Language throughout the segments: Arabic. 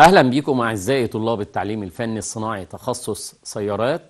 اهلا بيكم اعزائي طلاب التعليم الفني الصناعي تخصص سيارات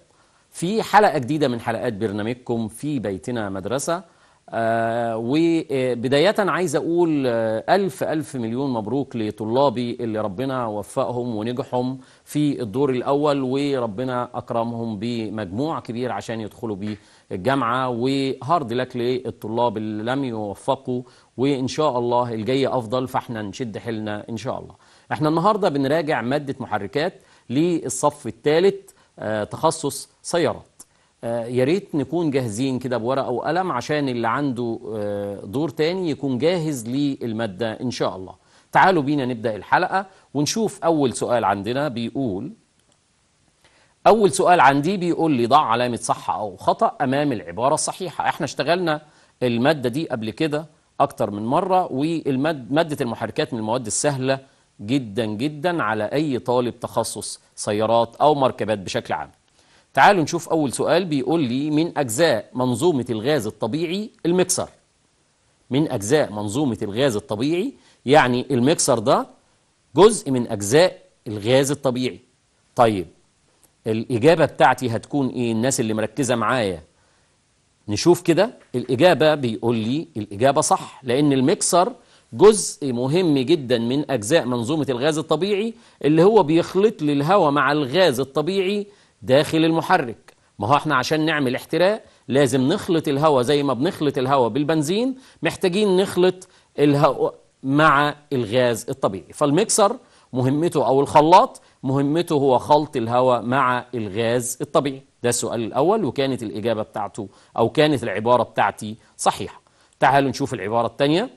في حلقه جديده من حلقات برنامجكم في بيتنا مدرسه آه وبدايه عايز اقول آه، الف الف مليون مبروك لطلابي اللي ربنا وفقهم ونجحهم في الدور الاول وربنا اكرمهم بمجموع كبير عشان يدخلوا بيه الجامعه وهارد لك للطلاب اللي لم يوفقوا وان شاء الله الجاي افضل فاحنا نشد حيلنا ان شاء الله احنا النهاردة بنراجع مادة محركات للصف الثالث آه، تخصص سيارات آه، يا ريت نكون جاهزين كده بورقة وقلم عشان اللي عنده آه، دور تاني يكون جاهز للمادة إن شاء الله تعالوا بينا نبدأ الحلقة ونشوف أول سؤال عندنا بيقول أول سؤال عندي بيقول لي ضع علامة صح أو خطأ أمام العبارة الصحيحة احنا اشتغلنا المادة دي قبل كده أكتر من مرة ومادة المحركات من المواد السهلة جدا جدا على أي طالب تخصص سيارات أو مركبات بشكل عام تعالوا نشوف أول سؤال بيقول لي من أجزاء منظومة الغاز الطبيعي المكسر من أجزاء منظومة الغاز الطبيعي يعني المكسر ده جزء من أجزاء الغاز الطبيعي طيب الإجابة بتاعتي هتكون إيه الناس اللي مركزة معايا نشوف كده الإجابة بيقول لي الإجابة صح لأن المكسر جزء مهم جدا من أجزاء منظومة الغاز الطبيعي اللي هو بيخلط للهواء مع الغاز الطبيعي داخل المحرك ما هو احنا عشان نعمل احتراق لازم نخلط الهواء زي ما بنخلط الهواء بالبنزين محتاجين نخلط الهواء مع الغاز الطبيعي فالميكسر مهمته أو الخلاط مهمته هو خلط الهواء مع الغاز الطبيعي ده السؤال الأول وكانت الإجابة بتاعته أو كانت العبارة بتاعتي صحيحة تعالوا نشوف العبارة الثانية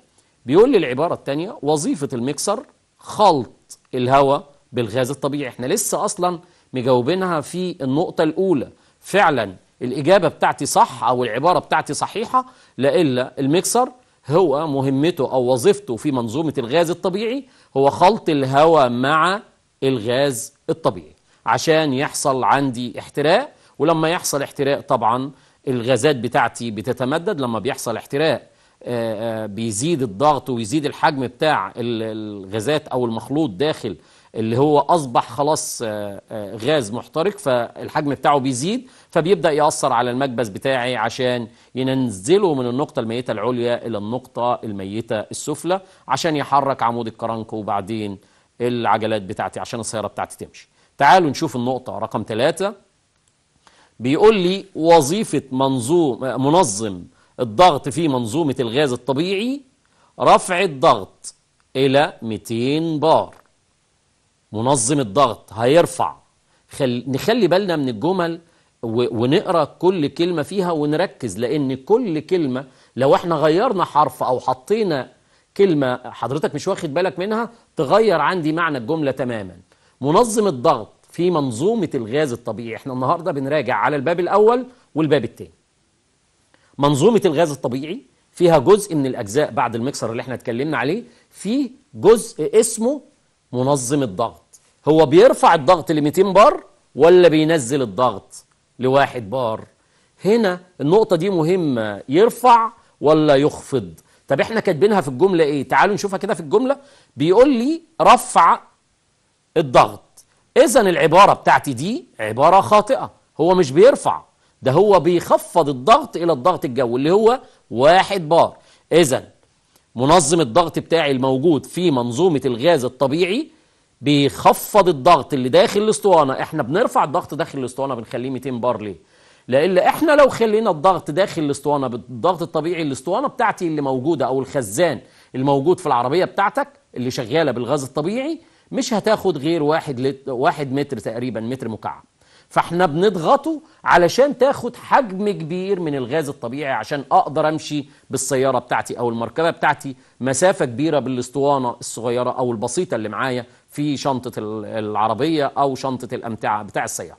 بيقول لي العبارة الثانية وظيفة المكسر خلط الهواء بالغاز الطبيعي احنا لسه أصلا مجاوبينها في النقطة الأولى فعلا الإجابة بتاعتي صح أو العبارة بتاعتي صحيحة لإلا المكسر هو مهمته أو وظيفته في منظومة الغاز الطبيعي هو خلط الهواء مع الغاز الطبيعي عشان يحصل عندي احتراق ولما يحصل احتراق طبعا الغازات بتاعتي بتتمدد لما بيحصل احتراق آه، آه، بيزيد الضغط ويزيد الحجم بتاع الغازات او المخلوط داخل اللي هو اصبح خلاص آه، غاز محترق فالحجم بتاعه بيزيد فبيبدا ياثر على المكبس بتاعي عشان ينزله من النقطه الميته العليا الى النقطه الميته السفلى عشان يحرك عمود الكرنك وبعدين العجلات بتاعتي عشان السياره بتاعتي تمشي تعالوا نشوف النقطه رقم ثلاثة بيقول لي وظيفه منظوم منظم الضغط في منظومة الغاز الطبيعي رفع الضغط إلى 200 بار منظم الضغط هيرفع خل... نخلي بالنا من الجمل و... ونقرا كل كلمة فيها ونركز لأن كل كلمة لو احنا غيرنا حرف أو حطينا كلمة حضرتك مش واخد بالك منها تغير عندي معنى الجملة تماما منظم الضغط في منظومة الغاز الطبيعي احنا النهاردة بنراجع على الباب الأول والباب الثاني منظومه الغاز الطبيعي فيها جزء من الاجزاء بعد المكسر اللي احنا اتكلمنا عليه فيه جزء اسمه منظم الضغط هو بيرفع الضغط ل 200 بار ولا بينزل الضغط لواحد بار هنا النقطه دي مهمه يرفع ولا يخفض طب احنا كاتبينها في الجمله ايه تعالوا نشوفها كده في الجمله بيقول لي رفع الضغط اذا العباره بتاعتي دي عباره خاطئه هو مش بيرفع ده هو بيخفض الضغط الى الضغط الجوي اللي هو واحد بار اذا منظم الضغط بتاعي الموجود في منظومه الغاز الطبيعي بيخفض الضغط اللي داخل الاسطوانه احنا بنرفع الضغط داخل الاسطوانه بنخليه 200 بار ليه لان احنا لو خلينا الضغط داخل الاسطوانه بالضغط الطبيعي الاسطوانه بتاعتي اللي موجوده او الخزان الموجود في العربيه بتاعتك اللي شغاله بالغاز الطبيعي مش هتاخد غير واحد لت... واحد متر تقريبا متر مكعب فاحنا بنضغطه علشان تاخد حجم كبير من الغاز الطبيعي عشان اقدر امشي بالسياره بتاعتي او المركبه بتاعتي مسافه كبيره بالاسطوانه الصغيره او البسيطه اللي معايا في شنطه العربيه او شنطه الامتعه بتاع السياره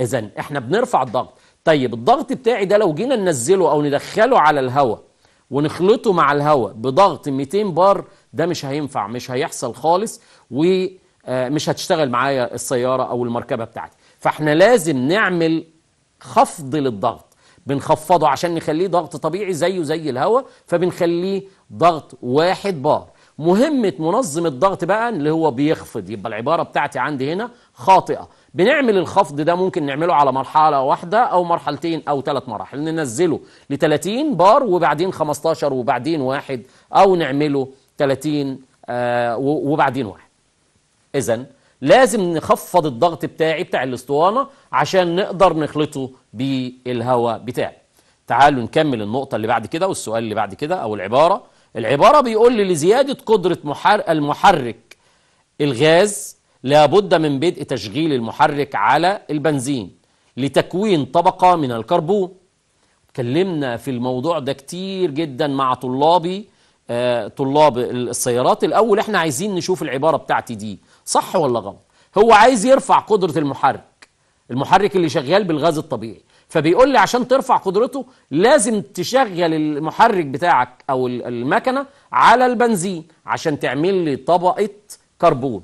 اذا احنا بنرفع الضغط طيب الضغط بتاعي ده لو جينا ننزله او ندخله على الهواء ونخلطه مع الهواء بضغط 200 بار ده مش هينفع مش هيحصل خالص ومش آه، هتشتغل معايا السياره او المركبه بتاعتي فاحنا لازم نعمل خفض للضغط بنخفضه عشان نخليه ضغط طبيعي زيه زي الهواء فبنخليه ضغط واحد بار مهمة منظم الضغط بقى اللي هو بيخفض يبقى العبارة بتاعتي عندي هنا خاطئة بنعمل الخفض ده ممكن نعمله على مرحلة واحدة أو مرحلتين أو ثلاث مراحل ننزله ل 30 بار وبعدين 15 وبعدين واحد أو نعمله 30 آه وبعدين واحد إذا لازم نخفض الضغط بتاعي بتاع الاسطوانة عشان نقدر نخلطه بالهواء بتاعي تعالوا نكمل النقطة اللي بعد كده والسؤال اللي بعد كده أو العبارة العبارة بيقول لي لزيادة قدرة المحرك الغاز لابد من بدء تشغيل المحرك على البنزين لتكوين طبقة من الكربون اتكلمنا في الموضوع ده كتير جدا مع طلابي آه طلاب السيارات الأول احنا عايزين نشوف العبارة بتاعتي دي صح ولا غلط هو عايز يرفع قدره المحرك المحرك اللي شغال بالغاز الطبيعي فبيقول لي عشان ترفع قدرته لازم تشغل المحرك بتاعك او المكنه على البنزين عشان تعمل لي طبقه كربون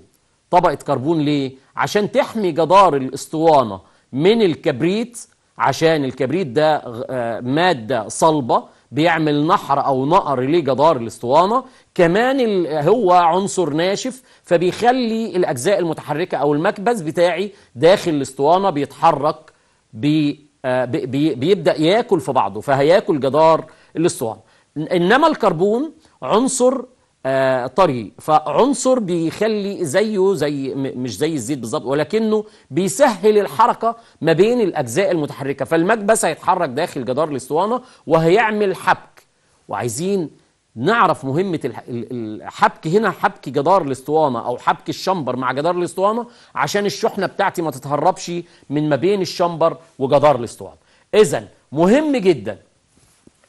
طبقه كربون ليه عشان تحمي جدار الاسطوانه من الكبريت عشان الكبريت ده آه، ماده صلبه بيعمل نحر أو نقر لجدار الاسطوانة كمان هو عنصر ناشف فبيخلي الأجزاء المتحركة أو المكبس بتاعي داخل الاسطوانة بيتحرك بي آه، بي بيبدأ ياكل في بعضه فهياكل جدار الاسطوانة إنما الكربون عنصر آه، طري فعنصر بيخلي زيه زي مش زي الزيت بالظبط ولكنه بيسهل الحركه ما بين الاجزاء المتحركه فالمكبس هيتحرك داخل جدار الاسطوانه وهيعمل حبك وعايزين نعرف مهمه الحبك هنا حبك جدار الاسطوانه او حبك الشمبر مع جدار الاسطوانه عشان الشحنه بتاعتي ما تتهربش من ما بين الشمبر وجدار الاسطوانه اذا مهم جدا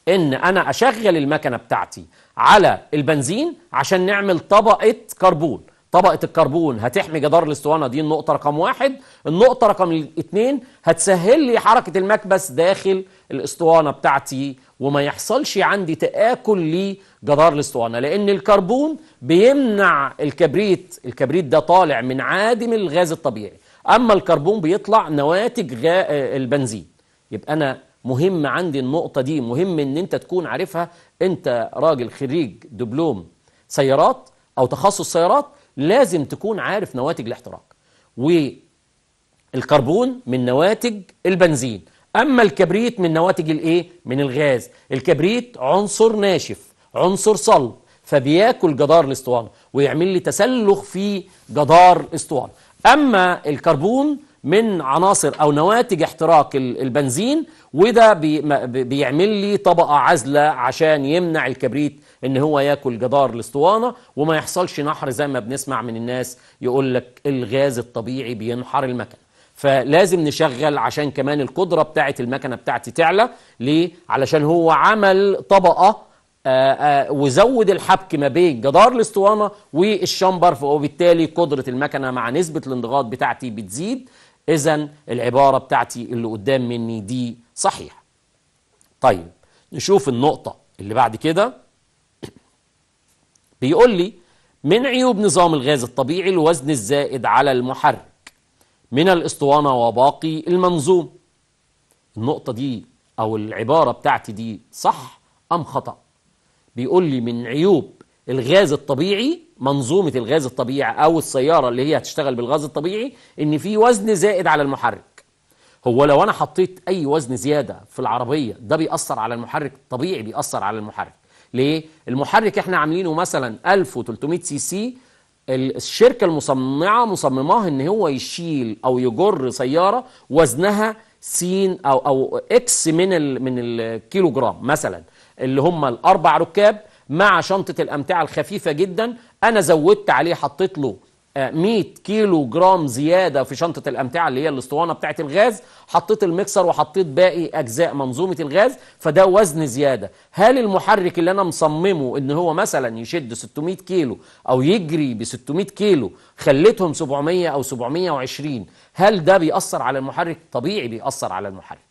ان انا اشغل المكنه بتاعتي على البنزين عشان نعمل طبقة كربون طبقة الكربون هتحمي جدار الاسطوانة دي النقطة رقم واحد النقطة رقم اتنين هتسهل لي حركة المكبس داخل الاسطوانة بتاعتي وما يحصلش عندي تآكل لجدار الاسطوانة لأن الكربون بيمنع الكبريت الكبريت ده طالع من عادم الغاز الطبيعي أما الكربون بيطلع نواتج آه، البنزين يبقى أنا مهم عندي النقطة دي مهم ان انت تكون عارفها انت راجل خريج دبلوم سيارات او تخصص سيارات لازم تكون عارف نواتج الاحتراق والكربون من نواتج البنزين اما الكبريت من نواتج الايه من الغاز الكبريت عنصر ناشف عنصر صلب فبياكل جدار الاسطوانه ويعمل لي تسلخ في جدار الاسطوانه اما الكربون من عناصر أو نواتج احتراق البنزين وده بيعمل لي طبقة عازله عشان يمنع الكبريت ان هو ياكل جدار الاسطوانة وما يحصلش نحر زي ما بنسمع من الناس يقول لك الغاز الطبيعي بينحر المكنة فلازم نشغل عشان كمان القدرة بتاعة المكنة بتاعتي تعلى ليه؟ علشان هو عمل طبقة آآ آه، آآ آه، وزود الحبك ما بين جدار الاسطوانه والشمبر وبالتالي قدره المكنه مع نسبه الانضغاط بتاعتي بتزيد إذا العبارة بتاعتي اللي قدام مني دي صحيحة طيب نشوف النقطة اللي بعد كده بيقول لي من عيوب نظام الغاز الطبيعي الوزن الزائد على المحرك من الاسطوانة وباقي المنظوم النقطة دي أو العبارة بتاعتي دي صح أم خطأ بيقول لي من عيوب الغاز الطبيعي منظومه الغاز الطبيعي او السياره اللي هي هتشتغل بالغاز الطبيعي ان في وزن زائد على المحرك هو لو انا حطيت اي وزن زياده في العربيه ده بيأثر على المحرك طبيعي بيأثر على المحرك ليه المحرك احنا عاملينه مثلا 1300 سي سي الشركه المصنعه مصمماه ان هو يشيل او يجر سياره وزنها سين او او اكس من الـ من الكيلو جرام مثلا اللي هم الاربع ركاب مع شنطه الامتعه الخفيفه جدا انا زودت عليه حطيت له 100 آه، كيلو جرام زياده في شنطه الامتعه اللي هي الاسطوانه بتاعه الغاز حطيت المكسر وحطيت باقي اجزاء منظومه الغاز فده وزن زياده هل المحرك اللي انا مصممه ان هو مثلا يشد 600 كيلو او يجري ب 600 كيلو خليتهم 700 او 720 هل ده بيأثر على المحرك طبيعي بيأثر على المحرك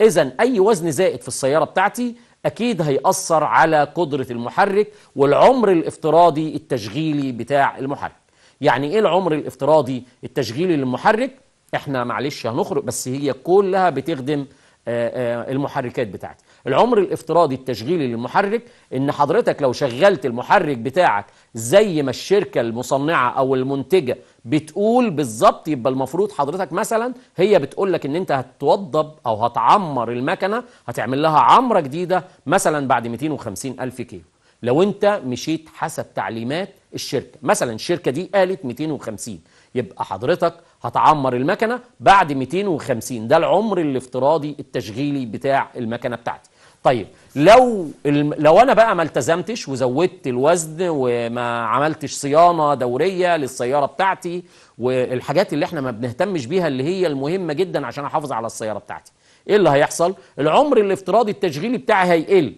اذا اي وزن زائد في السياره بتاعتي أكيد هيأثر على قدرة المحرك والعمر الافتراضي التشغيلي بتاع المحرك يعني إيه العمر الافتراضي التشغيلي للمحرك؟ إحنا معلش هنخرج بس هي كلها بتخدم آه، آه، المحركات بتاعتي العمر الافتراضي التشغيلي للمحرك ان حضرتك لو شغلت المحرك بتاعك زي ما الشركه المصنعه او المنتجه بتقول بالظبط يبقى المفروض حضرتك مثلا هي بتقول لك ان انت هتوضب او هتعمر المكنه هتعمل لها عمره جديده مثلا بعد 250 الف كيلو لو انت مشيت حسب تعليمات الشركه مثلا الشركه دي قالت 250 يبقى حضرتك هتعمر المكنه بعد 250 ده العمر الافتراضي التشغيلي بتاع المكنه بتاعتي طيب لو لو انا بقى ما التزمتش وزودت الوزن وما عملتش صيانه دوريه للسياره بتاعتي والحاجات اللي احنا ما بنهتمش بيها اللي هي المهمه جدا عشان احافظ على السياره بتاعتي ايه اللي هيحصل العمر الافتراضي التشغيلي بتاعي هيقل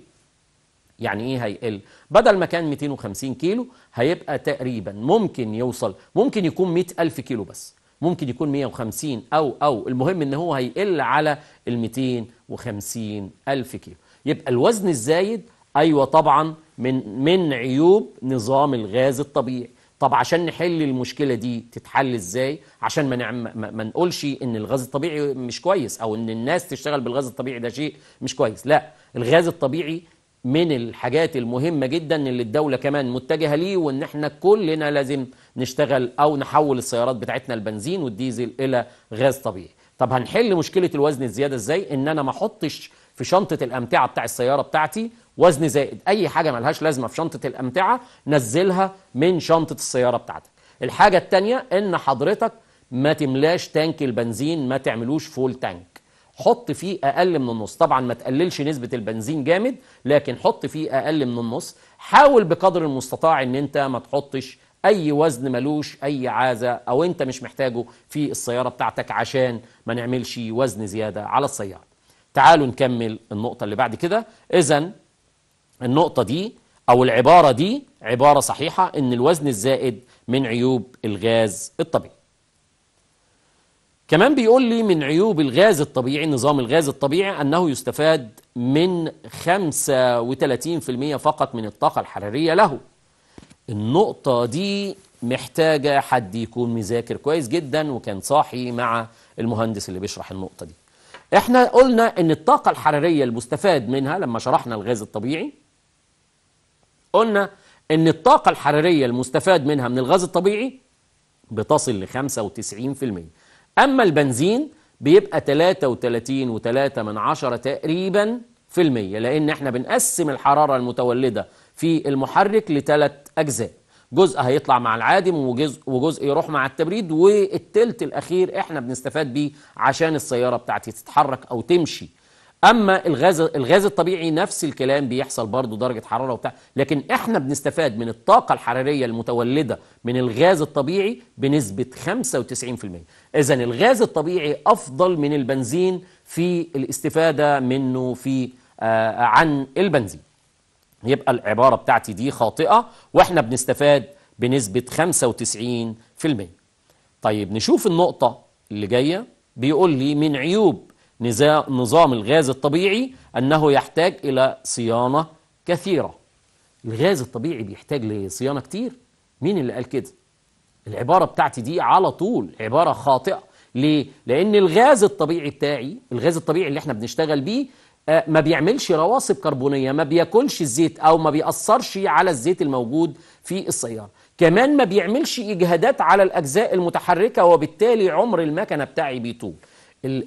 يعني ايه هيقل بدل ما كان 250 كيلو هيبقى تقريبا ممكن يوصل ممكن يكون 100000 كيلو بس ممكن يكون 150 او او المهم ان هو هيقل على ال 250 الف كيلو يبقى الوزن الزايد أيوة طبعا من, من عيوب نظام الغاز الطبيعي طب عشان نحل المشكلة دي تتحل ازاي عشان ما, نعم ما نقولش ان الغاز الطبيعي مش كويس او ان الناس تشتغل بالغاز الطبيعي ده شيء مش كويس لا الغاز الطبيعي من الحاجات المهمة جدا اللي الدولة كمان متجهة ليه وان احنا كلنا لازم نشتغل او نحول السيارات بتاعتنا البنزين والديزل الى غاز طبيعي طب هنحل مشكلة الوزن الزيادة ازاي ان انا ما احطش في شنطه الامتعه بتاع السياره بتاعتي وزن زائد اي حاجه ملهاش لازمه في شنطه الامتعه نزلها من شنطه السياره بتاعتك الحاجه الثانيه ان حضرتك ما تملاش تانك البنزين ما تعملوش فول تانك حط فيه اقل من النص طبعا ما تقللش نسبه البنزين جامد لكن حط فيه اقل من النص حاول بقدر المستطاع ان انت ما تحطش اي وزن ملوش اي عازه او انت مش محتاجه في السياره بتاعتك عشان ما نعملش وزن زياده على السياره تعالوا نكمل النقطة اللي بعد كده إذا النقطة دي أو العبارة دي عبارة صحيحة إن الوزن الزائد من عيوب الغاز الطبيعي كمان بيقول لي من عيوب الغاز الطبيعي نظام الغاز الطبيعي أنه يستفاد من 35% فقط من الطاقة الحرارية له النقطة دي محتاجة حد يكون مذاكر كويس جدا وكان صاحي مع المهندس اللي بيشرح النقطة دي احنا قلنا ان الطاقة الحرارية المستفاد منها لما شرحنا الغاز الطبيعي قلنا ان الطاقة الحرارية المستفاد منها من الغاز الطبيعي بتصل ل 95% اما البنزين بيبقى 33 وتلاتة من عشرة تقريبا في المية لان احنا بنقسم الحرارة المتولدة في المحرك لثلاث اجزاء جزء هيطلع مع العادم وجزء, وجزء يروح مع التبريد والتلت الأخير إحنا بنستفاد بيه عشان السيارة بتاعتي تتحرك أو تمشي اما الغاز الغاز الطبيعي نفس الكلام بيحصل برضه درجه حراره وبتاع لكن احنا بنستفاد من الطاقه الحراريه المتولده من الغاز الطبيعي بنسبه 95% اذا الغاز الطبيعي افضل من البنزين في الاستفاده منه في آه، عن البنزين يبقى العبارة بتاعتي دي خاطئة وإحنا بنستفاد بنسبة 95% طيب نشوف النقطة اللي جاية بيقول لي من عيوب نظام الغاز الطبيعي أنه يحتاج إلى صيانة كثيرة الغاز الطبيعي بيحتاج لصيانة كتير مين اللي قال كده العبارة بتاعتي دي على طول عبارة خاطئة ليه؟ لأن الغاز الطبيعي بتاعي الغاز الطبيعي اللي احنا بنشتغل بيه آه، ما بيعملش رواسب كربونيه ما بياكلش الزيت او ما بيأثرش على الزيت الموجود في السياره كمان ما بيعملش اجهادات على الاجزاء المتحركه وبالتالي عمر المكنه بتاعي بيطول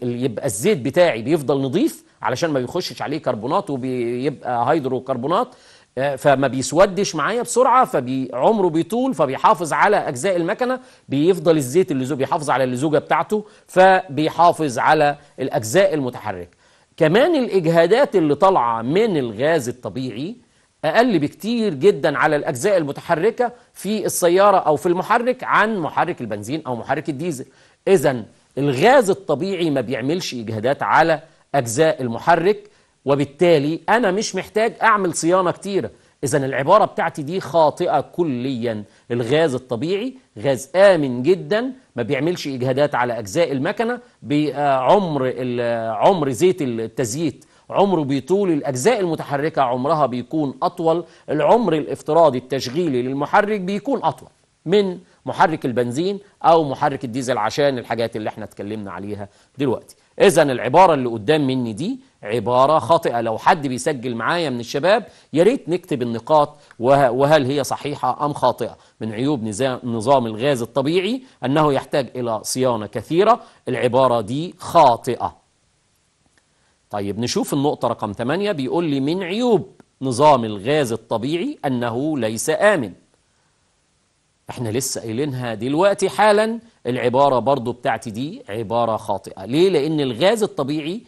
يبقى الزيت بتاعي بيفضل نظيف علشان ما بيخشش عليه كربونات وبيبقى هيدروكربونات آه، فما بيسودش معايا بسرعه فعمره بيطول فبيحافظ على اجزاء المكنه بيفضل الزيت اللي بيحافظ على اللزوجه بتاعته فبيحافظ على الاجزاء المتحركه كمان الإجهادات اللي طالعة من الغاز الطبيعي أقل بكتير جدا على الأجزاء المتحركة في السيارة أو في المحرك عن محرك البنزين أو محرك الديزل إذا الغاز الطبيعي ما بيعملش إجهادات على أجزاء المحرك وبالتالي أنا مش محتاج أعمل صيانة كتيرة إذا العبارة بتاعتي دي خاطئة كليا الغاز الطبيعي غاز آمن جدا ما بيعملش اجهادات على اجزاء المكنه بعمر عمر زيت التزييت عمره بيطول الأجزاء المتحركة عمرها بيكون أطول العمر الافتراضي التشغيلي للمحرك بيكون أطول من محرك البنزين أو محرك الديزل عشان الحاجات اللي احنا اتكلمنا عليها دلوقتي إذا العبارة اللي قدام مني دي عبارة خاطئة لو حد بيسجل معايا من الشباب يا ريت نكتب النقاط وهل هي صحيحة أم خاطئة من عيوب نظام الغاز الطبيعي أنه يحتاج إلى صيانة كثيرة العبارة دي خاطئة طيب نشوف النقطة رقم 8 بيقول لي من عيوب نظام الغاز الطبيعي أنه ليس آمن احنا لسه قايلينها دلوقتي حالا العبارة برضو بتاعتي دي عبارة خاطئة ليه؟ لأن الغاز الطبيعي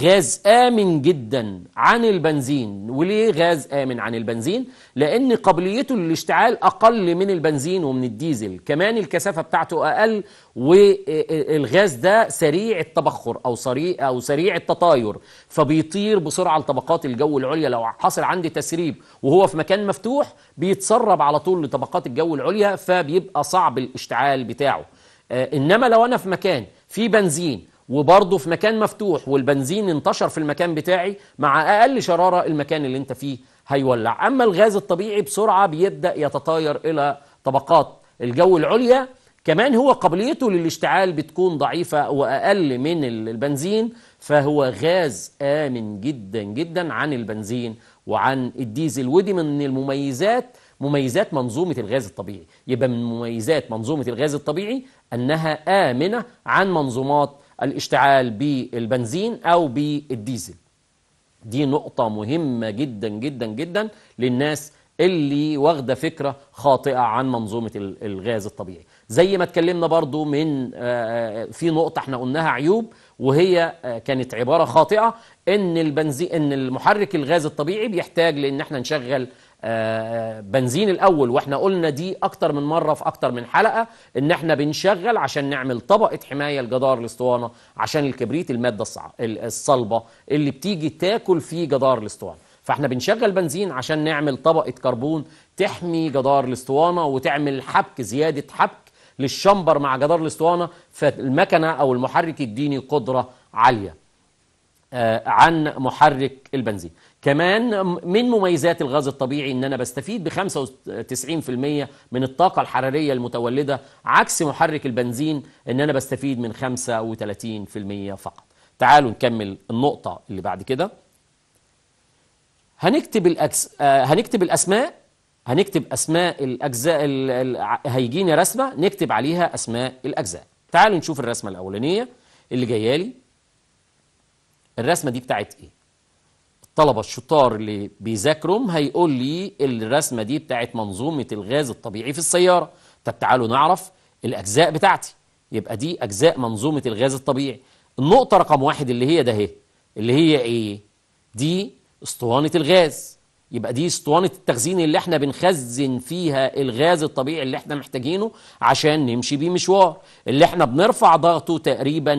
غاز آمن جدا عن البنزين وليه غاز آمن عن البنزين؟ لأن قابليته للاشتعال أقل من البنزين ومن الديزل كمان الكثافة بتاعته أقل والغاز ده سريع التبخر أو سريع, أو سريع التطاير فبيطير بسرعة لطبقات الجو العليا لو حصل عندي تسريب وهو في مكان مفتوح بيتسرب على طول لطبقات الجو العليا فبيبقى صعب الاشتعال بتاعه آه، إنما لو أنا في مكان فيه بنزين وبرضه في مكان مفتوح والبنزين انتشر في المكان بتاعي مع اقل شراره المكان اللي انت فيه هيولع اما الغاز الطبيعي بسرعه بيبدا يتطاير الى طبقات الجو العليا كمان هو قابليته للاشتعال بتكون ضعيفه واقل من البنزين فهو غاز امن جدا جدا عن البنزين وعن الديزل ودي من المميزات مميزات منظومة الغاز الطبيعي يبقى من مميزات منظومة الغاز الطبيعي أنها آمنة عن منظومات الاشتعال بالبنزين أو بالديزل دي نقطة مهمة جدا جدا جدا للناس اللي واخدة فكرة خاطئة عن منظومة الغاز الطبيعي زي ما اتكلمنا برضو من آه، آه، في نقطة احنا قلناها عيوب وهي آه، كانت عبارة خاطئة ان البنزين ان المحرك الغاز الطبيعي بيحتاج لان احنا نشغل بنزين الاول واحنا قلنا دي اكتر من مره في اكتر من حلقه ان احنا بنشغل عشان نعمل طبقه حمايه لجدار الاسطوانه عشان الكبريت الماده الصلبه اللي بتيجي تاكل في جدار الاسطوانه فاحنا بنشغل بنزين عشان نعمل طبقه كربون تحمي جدار الاسطوانه وتعمل حبك زياده حبك للشمبر مع جدار الاسطوانه فالمكنه او المحرك يديني قدره عاليه آه، عن محرك البنزين كمان من مميزات الغاز الطبيعي ان انا بستفيد ب 95% من الطاقه الحراريه المتولده عكس محرك البنزين ان انا بستفيد من 35% فقط. تعالوا نكمل النقطه اللي بعد كده. هنكتب الأكس... آه، هنكتب الاسماء هنكتب اسماء الاجزاء ال... هيجينا رسمه نكتب عليها اسماء الاجزاء. تعالوا نشوف الرسمه الاولانيه اللي جايه لي. الرسمه دي بتاعت ايه؟ طلبة الشطار اللي بيذاكرهم هيقول لي الرسمة دي بتاعت منظومة الغاز الطبيعي في السيارة طب تعالوا نعرف الأجزاء بتاعتي يبقى دي أجزاء منظومة الغاز الطبيعي النقطة رقم واحد اللي هي ده هي اللي هي إيه دي اسطوانة الغاز يبقى دي اسطوانة التخزين اللي احنا بنخزن فيها الغاز الطبيعي اللي احنا محتاجينه عشان نمشي بيه مشوار اللي احنا بنرفع ضغطه تقريبا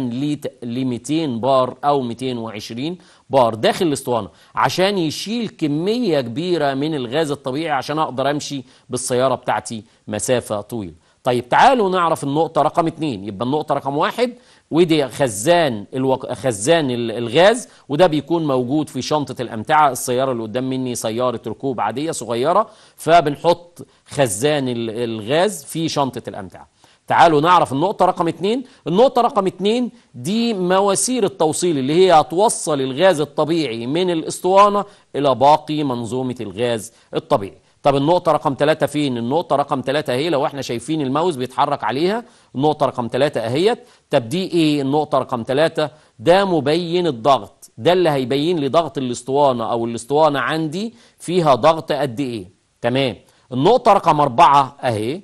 ل 200 بار او 220 بار داخل الاسطوانة عشان يشيل كمية كبيرة من الغاز الطبيعي عشان اقدر امشي بالسيارة بتاعتي مسافة طويلة طيب تعالوا نعرف النقطة رقم اتنين يبقى النقطة رقم واحد ودي خزان الوق... خزان الغاز وده بيكون موجود في شنطه الامتعه السياره اللي قدام مني سياره ركوب عاديه صغيره فبنحط خزان الغاز في شنطه الامتعه تعالوا نعرف النقطة رقم اتنين النقطة رقم اتنين دي مواسير التوصيل اللي هي هتوصل الغاز الطبيعي من الاسطوانة إلى باقي منظومة الغاز الطبيعي طب النقطة رقم ثلاثة فين؟ النقطة رقم ثلاثة اهي لو احنا شايفين الماوس بيتحرك عليها النقطة رقم ثلاثة اهيت طب دي ايه النقطة رقم ثلاثة؟ ده مبين الضغط ده اللي هيبين لي ضغط الاسطوانة او الاسطوانة عندي فيها ضغط قد ايه تمام النقطة رقم أربعة اهي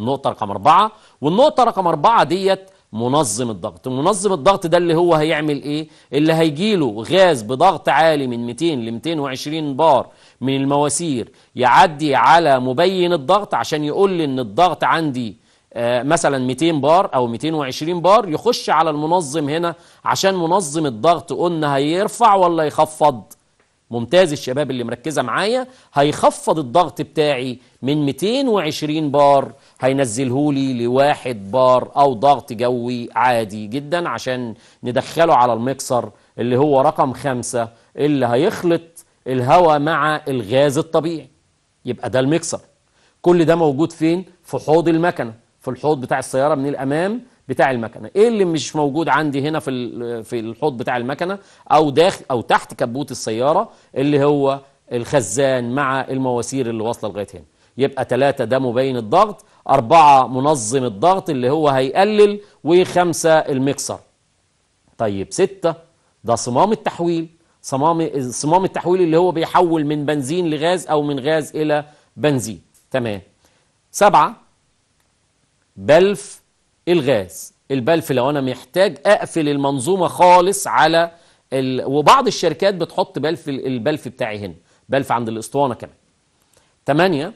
النقطة رقم أربعة والنقطة رقم أربعة ديت منظم الضغط منظم الضغط ده اللي هو هيعمل ايه اللي هيجيله غاز بضغط عالي من 200 ل 220 بار من المواسير يعدي على مبين الضغط عشان يقول لي ان الضغط عندي آه، مثلا 200 بار او 220 بار يخش على المنظم هنا عشان منظم الضغط قلنا هيرفع ولا يخفض ممتاز الشباب اللي مركزه معايا هيخفض الضغط بتاعي من 220 بار هينزله لي لواحد بار او ضغط جوي عادي جدا عشان ندخله على المكسر اللي هو رقم خمسة اللي هيخلط الهواء مع الغاز الطبيعي يبقى ده المكسر كل ده موجود فين في حوض المكنه في الحوض بتاع السياره من الامام بتاع المكنه ايه اللي مش موجود عندي هنا في في الحوض بتاع المكنه او داخل او تحت كبوت السياره اللي هو الخزان مع المواسير اللي واصله لغايه هنا يبقى ثلاثة ده مبين الضغط أربعة منظم الضغط اللي هو هيقلل وخمسة المكسر طيب ستة ده صمام التحويل صمام صمام التحويل اللي هو بيحول من بنزين لغاز أو من غاز إلى بنزين تمام سبعة بلف الغاز البلف لو أنا محتاج أقفل المنظومة خالص على ال... وبعض الشركات بتحط بلف البلف بتاعي هنا بلف عند الاسطوانه كمان تمانية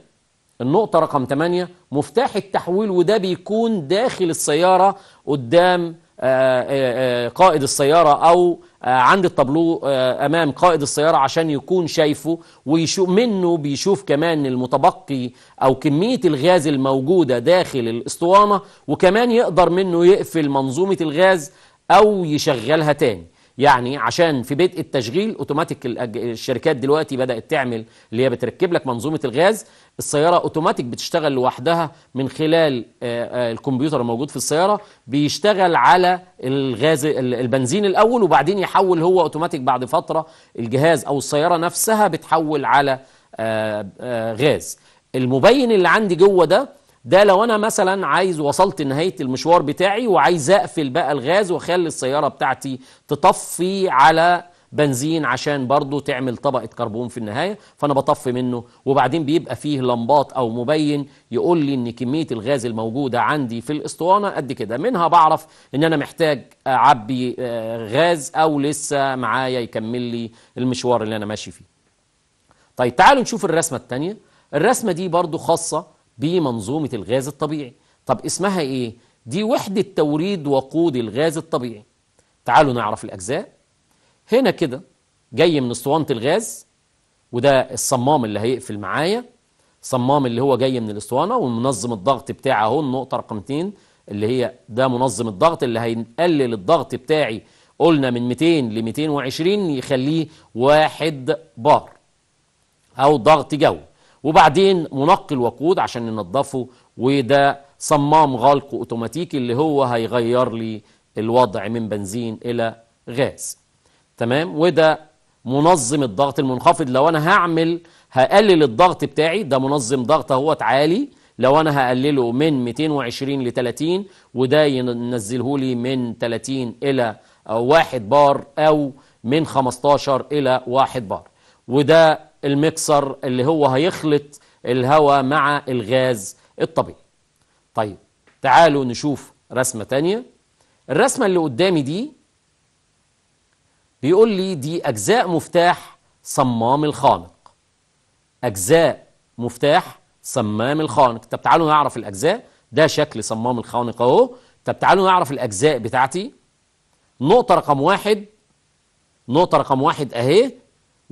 النقطة رقم 8 مفتاح التحويل وده بيكون داخل السيارة قدام آه، آه، آه، قائد السيارة أو عند الطابلو أمام قائد السيارة عشان يكون شايفه ويشوف منه بيشوف كمان المتبقي أو كمية الغاز الموجودة داخل الإسطوانة وكمان يقدر منه يقفل منظومة الغاز أو يشغلها تاني يعني عشان في بدء التشغيل اوتوماتيك الشركات دلوقتي بدات تعمل اللي هي بتركب لك منظومه الغاز السياره اوتوماتيك بتشتغل لوحدها من خلال آه، آه، الكمبيوتر الموجود في السياره بيشتغل على الغاز البنزين الاول وبعدين يحول هو اوتوماتيك بعد فتره الجهاز او السياره نفسها بتحول على آه، غاز المبين اللي عندي جوه ده ده لو انا مثلا عايز وصلت نهايه المشوار بتاعي وعايز اقفل بقى الغاز واخلي السياره بتاعتي تطفي على بنزين عشان برضه تعمل طبقه كربون في النهايه فانا بطفي منه وبعدين بيبقى فيه لمبات او مبين يقول لي ان كميه الغاز الموجوده عندي في الاسطوانه قد كده منها بعرف ان انا محتاج اعبي آه، غاز او لسه معايا يكمل لي المشوار اللي انا ماشي فيه طيب تعالوا نشوف الرسمه الثانيه الرسمه دي برضه خاصه بمنظومة الغاز الطبيعي طب اسمها إيه؟ دي وحدة توريد وقود الغاز الطبيعي تعالوا نعرف الأجزاء هنا كده جاي من اسطوانة الغاز وده الصمام اللي هيقفل معايا صمام اللي هو جاي من الاسطوانة ومنظم الضغط بتاعه اهو النقطة رقم 2 اللي هي ده منظم الضغط اللي هيقلل الضغط بتاعي قلنا من 200 ل 220 يخليه واحد بار أو ضغط جو وبعدين منقي الوقود عشان ننظفه وده صمام غلق اوتوماتيكي اللي هو هيغير لي الوضع من بنزين الى غاز تمام وده منظم الضغط المنخفض لو انا هعمل هقلل الضغط بتاعي ده منظم ضغط اهوت عالي لو انا هقلله من 220 ل 30 وده ينزله لي من 30 الى 1 بار او من 15 الى 1 بار وده المكسر اللي هو هيخلط الهواء مع الغاز الطبيعي طيب تعالوا نشوف رسمة تانية الرسمة اللي قدامي دي بيقول لي دي أجزاء مفتاح صمام الخانق أجزاء مفتاح صمام الخانق طب تعالوا نعرف الأجزاء ده شكل صمام الخانق أهو طب تعالوا نعرف الأجزاء بتاعتي نقطة رقم واحد نقطة رقم واحد أهي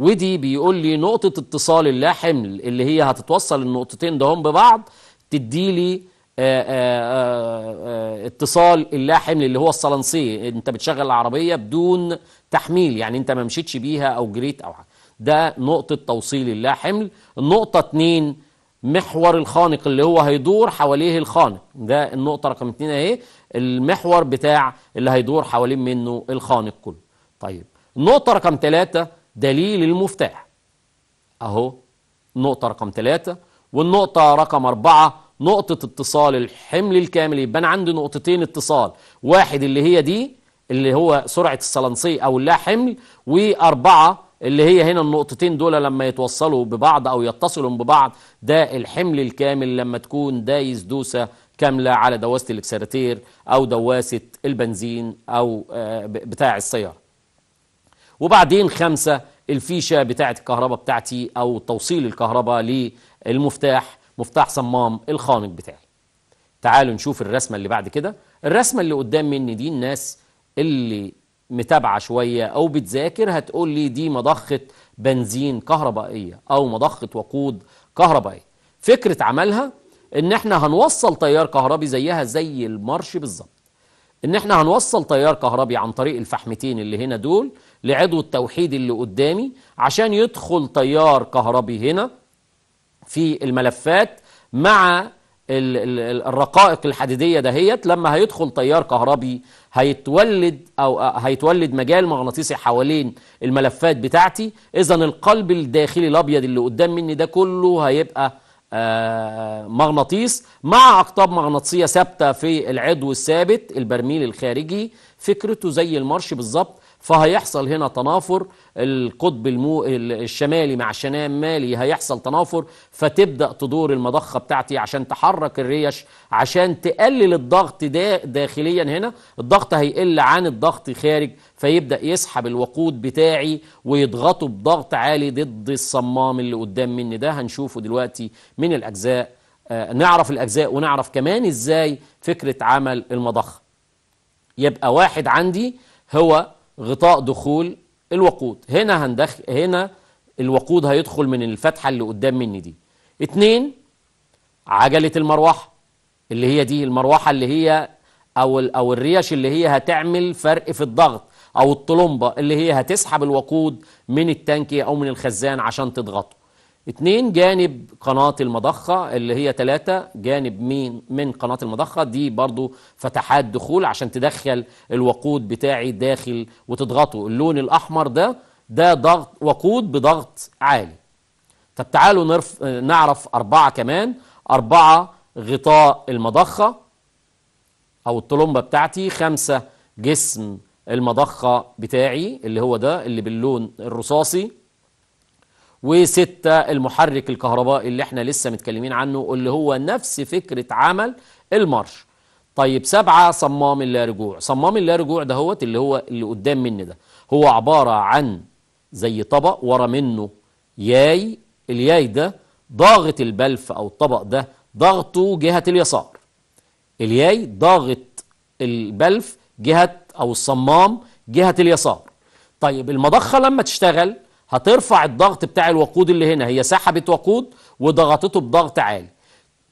ودي بيقول لي نقطة اتصال اللا حمل اللي هي هتتوصل النقطتين دهم ببعض تدي لي آآ آه، آآ آه، آه، اتصال اللا حمل اللي هو الصالانسية انت بتشغل العربية بدون تحميل يعني انت ما مشيتش بيها او جريت او حاجة ده نقطة توصيل اللا حمل النقطة اتنين محور الخانق اللي هو هيدور حواليه الخانق ده النقطة رقم اتنين اهي المحور بتاع اللي هيدور حوالين منه الخانق كله طيب النقطة رقم ثلاثة دليل المفتاح أهو نقطة رقم ثلاثة والنقطة رقم أربعة نقطة اتصال الحمل الكامل يبقى أنا عندي نقطتين اتصال واحد اللي هي دي اللي هو سرعة الصلنسية أو اللا حمل وأربعة اللي هي هنا النقطتين دول لما يتوصلوا ببعض أو يتصلوا ببعض ده الحمل الكامل لما تكون دايس دوسة كاملة على دواسة الإكسراتير أو دواسة البنزين أو آه، بتاع السيارة وبعدين خمسة الفيشة بتاعة الكهرباء بتاعتي أو توصيل الكهرباء للمفتاح مفتاح صمام الخانق بتاعي تعالوا نشوف الرسمة اللي بعد كده الرسمة اللي قدام مني دي الناس اللي متابعة شوية أو بتذاكر هتقول لي دي مضخة بنزين كهربائية أو مضخة وقود كهربائية فكرة عملها إن إحنا هنوصل تيار كهربي زيها زي المارش بالظبط إن إحنا هنوصل تيار كهربي عن طريق الفحمتين اللي هنا دول لعضو التوحيد اللي قدامي عشان يدخل تيار كهربي هنا في الملفات مع الرقائق الحديدية دهيت لما هيدخل تيار كهربي هيتولد أو هيتولد مجال مغناطيسي حوالين الملفات بتاعتي إذا القلب الداخلي الأبيض اللي قدام مني ده كله هيبقى آه، مغناطيس مع أقطاب مغناطيسية ثابتة في العضو الثابت البرميل الخارجي فكرته زي المرش بالظبط فهيحصل هنا تنافر القطب المو... الشمالي مع مالي هيحصل تنافر فتبدا تدور المضخه بتاعتي عشان تحرك الريش عشان تقلل الضغط دا داخليا هنا الضغط هيقل عن الضغط خارج فيبدا يسحب الوقود بتاعي ويضغطه بضغط عالي ضد الصمام اللي قدام مني ده هنشوفه دلوقتي من الاجزاء آه نعرف الاجزاء ونعرف كمان ازاي فكره عمل المضخه يبقى واحد عندي هو غطاء دخول الوقود هنا هندخل هنا الوقود هيدخل من الفتحة اللي قدام مني دي اتنين عجلة المروحة اللي هي دي المروحة اللي هي أو, أو الريش اللي هي هتعمل فرق في الضغط أو الطلمبة اللي هي هتسحب الوقود من التانكي أو من الخزان عشان تضغطه اتنين جانب قناة المضخة اللي هي تلاتة جانب مين من قناة المضخة دي برضو فتحات دخول عشان تدخل الوقود بتاعي داخل وتضغطه اللون الأحمر ده ده ضغط وقود بضغط عالي طب تعالوا نرف نعرف أربعة كمان أربعة غطاء المضخة أو الطلمبة بتاعتي خمسة جسم المضخة بتاعي اللي هو ده اللي باللون الرصاصي وستة المحرك الكهربائي اللي احنا لسه متكلمين عنه اللي هو نفس فكرة عمل المارش طيب سبعة صمام اللا رجوع صمام اللا رجوع ده هو اللي هو اللي قدام مني ده هو عبارة عن زي طبق ورا منه ياي الياي ده ضاغط البلف أو الطبق ده ضغطه جهة اليسار الياي ضاغط البلف جهة أو الصمام جهة اليسار طيب المضخة لما تشتغل هترفع الضغط بتاع الوقود اللي هنا هي سحبت وقود وضغطته بضغط عالي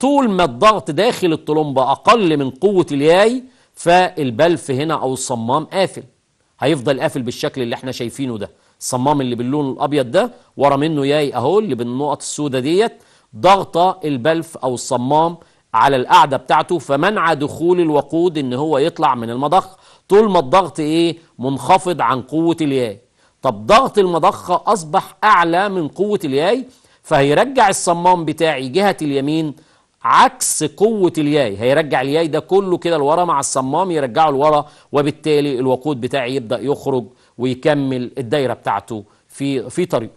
طول ما الضغط داخل الطلمبة أقل من قوة الياي فالبلف هنا أو الصمام قافل هيفضل قافل بالشكل اللي احنا شايفينه ده الصمام اللي باللون الأبيض ده ورا منه ياي أهو اللي بالنقط السوداء ديت ضغط البلف أو الصمام على القاعدة بتاعته فمنع دخول الوقود إن هو يطلع من المضخ طول ما الضغط إيه منخفض عن قوة الياي طب ضغط المضخة أصبح أعلى من قوة الياي فهيرجع الصمام بتاعي جهة اليمين عكس قوة الياي هيرجع الياي ده كله كده لورا مع الصمام يرجعه لورا وبالتالي الوقود بتاعي يبدأ يخرج ويكمل الدايرة بتاعته في في طريقه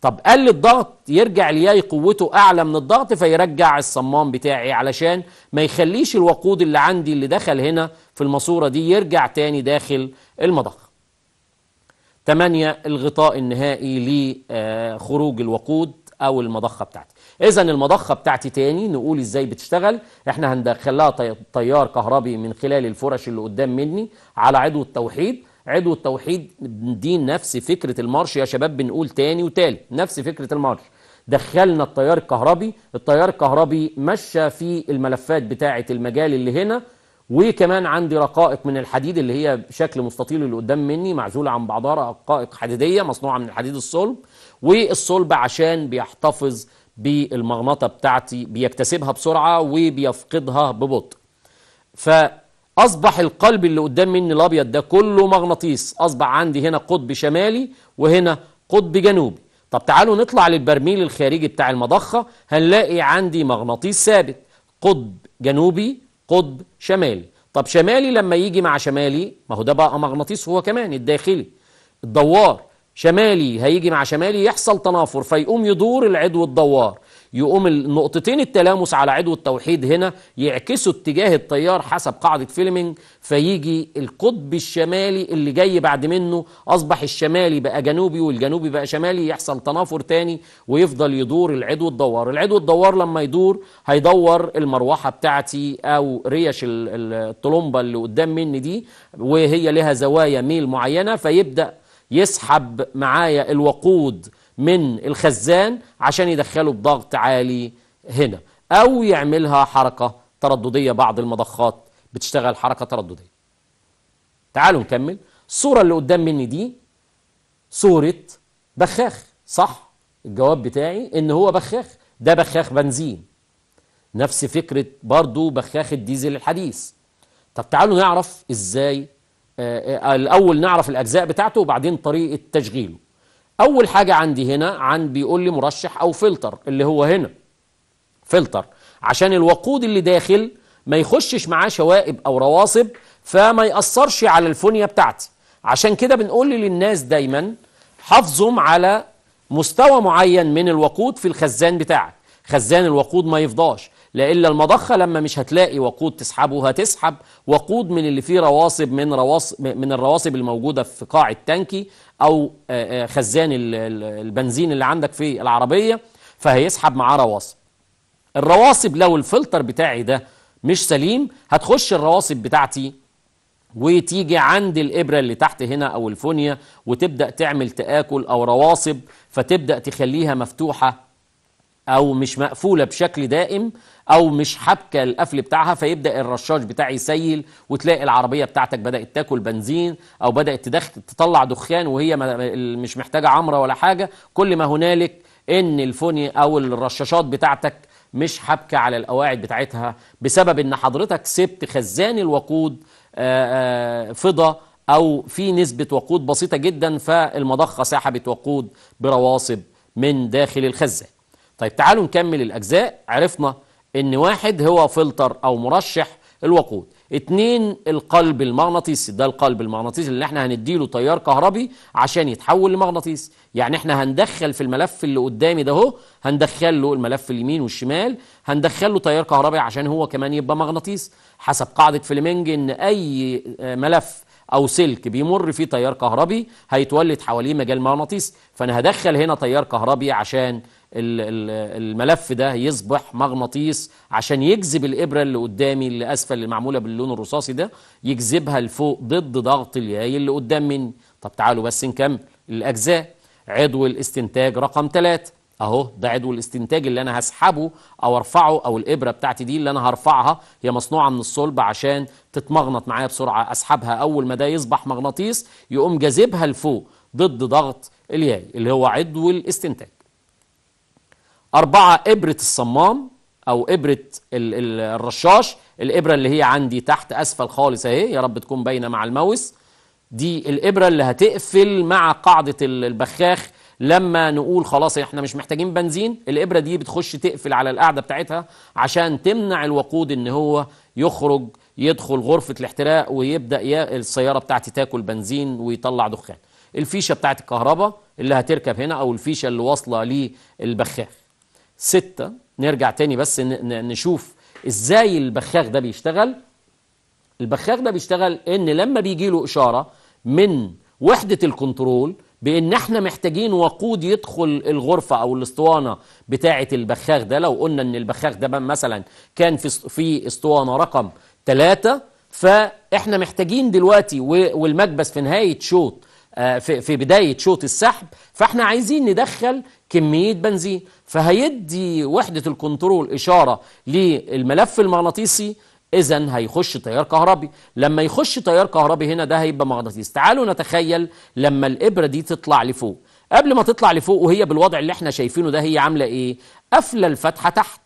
طب قل الضغط يرجع الياي قوته أعلى من الضغط فيرجع الصمام بتاعي علشان ما يخليش الوقود اللي عندي اللي دخل هنا في الماسورة دي يرجع تاني داخل المضخة 8 الغطاء النهائي لخروج الوقود او المضخه بتاعتي اذا المضخه بتاعتي تاني نقول ازاي بتشتغل احنا هندخلها تيار كهربي من خلال الفرش اللي قدام مني على عضو التوحيد عضو التوحيد دي نفس فكره المارش يا شباب بنقول تاني وتالت نفس فكره المارش دخلنا التيار الكهربي التيار الكهربي مشى في الملفات بتاعه المجال اللي هنا وكمان عندي رقائق من الحديد اللي هي شكل مستطيل اللي قدام مني معزولة عن بعضها رقائق حديدية مصنوعة من الحديد الصلب والصلب عشان بيحتفظ بالمغنطه بتاعتي بيكتسبها بسرعة وبيفقدها ببطء فأصبح القلب اللي قدام مني الأبيض ده كله مغناطيس أصبح عندي هنا قطب شمالي وهنا قطب جنوبي طب تعالوا نطلع للبرميل الخارجي بتاع المضخة هنلاقي عندي مغناطيس ثابت قطب جنوبي قطب شمالي طب شمالي لما يجي مع شمالي ما هو ده بقى مغناطيس هو كمان الداخلي الدوار شمالي هيجي مع شمالي يحصل تنافر فيقوم يدور العدو الدوار يقوم النقطتين التلامس على عدو التوحيد هنا يعكسوا اتجاه التيار حسب قاعدة فيلمينج فيجي القطب الشمالي اللي جاي بعد منه أصبح الشمالي بقى جنوبي والجنوبي بقى شمالي يحصل تنافر تاني ويفضل يدور العدو الدوار العدو الدوار لما يدور هيدور المروحة بتاعتي أو ريش الطلمبة اللي قدام مني دي وهي لها زوايا ميل معينة فيبدأ يسحب معايا الوقود من الخزان عشان يدخله بضغط عالي هنا أو يعملها حركة ترددية بعض المضخات بتشتغل حركة ترددية تعالوا نكمل الصورة اللي قدام مني دي صورة بخاخ صح الجواب بتاعي ان هو بخاخ ده بخاخ بنزين نفس فكرة برضو بخاخ الديزل الحديث طب تعالوا نعرف ازاي آه، آه، الاول نعرف الاجزاء بتاعته وبعدين طريقة تشغيله اول حاجه عندي هنا عن بيقول لي مرشح او فلتر اللي هو هنا فلتر عشان الوقود اللي داخل ما يخشش معاه شوائب او رواسب فما ياثرش على الفونية بتاعتي عشان كده بنقول للناس دايما حافظهم على مستوى معين من الوقود في الخزان بتاعك خزان الوقود ما يفضاش لإلا المضخة لما مش هتلاقي وقود تسحبه هتسحب وقود من اللي فيه رواصب من رواصب من الرواصب الموجودة في قاع التانكي أو خزان البنزين اللي عندك في العربية فهيسحب معاه رواصب. الرواصب لو الفلتر بتاعي ده مش سليم هتخش الرواصب بتاعتي وتيجي عند الإبرة اللي تحت هنا أو الفونيا وتبدأ تعمل تآكل أو رواصب فتبدأ تخليها مفتوحة او مش مقفوله بشكل دائم او مش حبكه القفل بتاعها فيبدا الرشاش بتاعي يسيل وتلاقي العربيه بتاعتك بدات تاكل بنزين او بدات تدخل تطلع دخان وهي مش محتاجه عمره ولا حاجه كل ما هنالك ان الفوني او الرشاشات بتاعتك مش حبكه على القواعد بتاعتها بسبب ان حضرتك سبت خزان الوقود فضه او في نسبه وقود بسيطه جدا فالمضخه سحبت وقود برواسب من داخل الخزان طيب تعالوا نكمل الأجزاء عرفنا إن واحد هو فلتر أو مرشح الوقود اتنين القلب المغناطيسي ده القلب المغناطيسي اللي احنا هنديله تيار كهربي عشان يتحول لمغناطيس يعني احنا هندخل في الملف اللي قدامي ده هو هندخل له الملف اليمين والشمال هندخل له تيار كهربي عشان هو كمان يبقى مغناطيس حسب قاعدة فليمنج ان اي آه، ملف او سلك بيمر فيه تيار كهربي هيتولد حواليه مجال مغناطيسي فانا هدخل هنا تيار كهربي عشان الملف ده يصبح مغناطيس عشان يجذب الابره اللي قدامي اللي اسفل اللي معموله باللون الرصاصي ده يجذبها لفوق ضد ضغط الياي اللي قدام مني طب تعالوا بس نكمل الاجزاء عضو الاستنتاج رقم ثلاثة اهو ده عدو الاستنتاج اللي انا هسحبه او ارفعه او الابره بتاعتي دي اللي انا هرفعها هي مصنوعه من الصلب عشان تتمغنط معايا بسرعه اسحبها اول ما ده يصبح مغناطيس يقوم جاذبها لفوق ضد ضغط الياي اللي هو عدو الاستنتاج أربعة إبرة الصمام أو إبرة الرشاش الإبرة اللي هي عندي تحت أسفل خالص أهي يا رب تكون باينة مع الماوس دي الإبرة اللي هتقفل مع قاعدة البخاخ لما نقول خلاص احنا مش محتاجين بنزين الابره دي بتخش تقفل على القاعده بتاعتها عشان تمنع الوقود ان هو يخرج يدخل غرفه الاحتراق ويبدا السياره بتاعتي تاكل بنزين ويطلع دخان الفيشه بتاعت الكهرباء اللي هتركب هنا او الفيشه اللي واصله للبخاخ ستة نرجع تاني بس نشوف ازاي البخاخ ده بيشتغل البخاخ ده بيشتغل ان لما بيجي له اشاره من وحده الكنترول بان احنا محتاجين وقود يدخل الغرفه او الاسطوانه بتاعه البخاخ ده لو قلنا ان البخاخ ده مثلا كان في في اسطوانه رقم ثلاثة فاحنا محتاجين دلوقتي والمكبس في نهايه شوط آه، في بدايه شوط السحب فاحنا عايزين ندخل كميه بنزين فهيدي وحده الكنترول اشاره للملف المغناطيسي اذا هيخش تيار كهربي لما يخش تيار كهربي هنا ده هيبقى مغناطيس تعالوا نتخيل لما الابره دي تطلع لفوق قبل ما تطلع لفوق وهي بالوضع اللي احنا شايفينه ده هي عامله ايه قافله الفتحه تحت